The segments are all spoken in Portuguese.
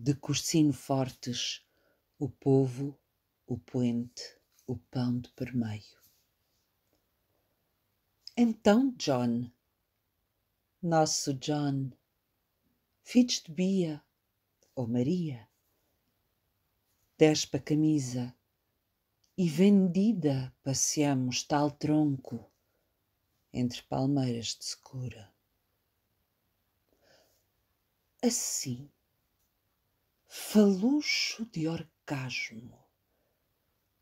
de Cursino Fortes, o povo, o poente, o pão de permeio. Então, John, nosso John, filhos de Bia ou Maria, despa a camisa e vendida passeamos tal tronco entre palmeiras de secura. Assim, falucho de orgasmo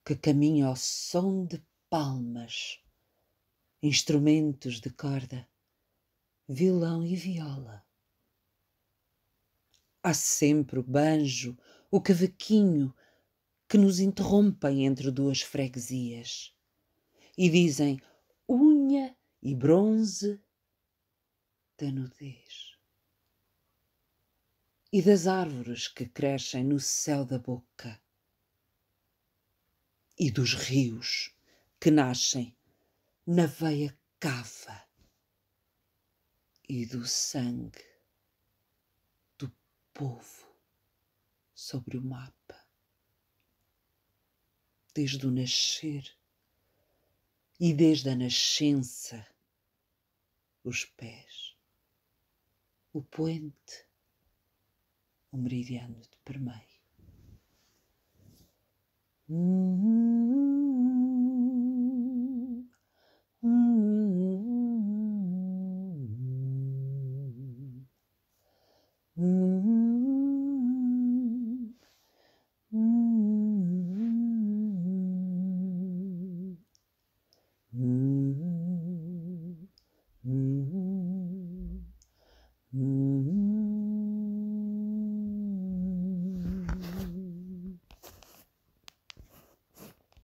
que caminha ao som de palmas, instrumentos de corda, violão e viola. Há sempre o banjo, o cavaquinho, que nos interrompem entre duas freguesias e dizem unha e bronze da nudez e das árvores que crescem no céu da boca, e dos rios que nascem na veia cava, e do sangue do povo sobre o mapa, desde o nascer e desde a nascença, os pés, o poente o meridiano de Permeio.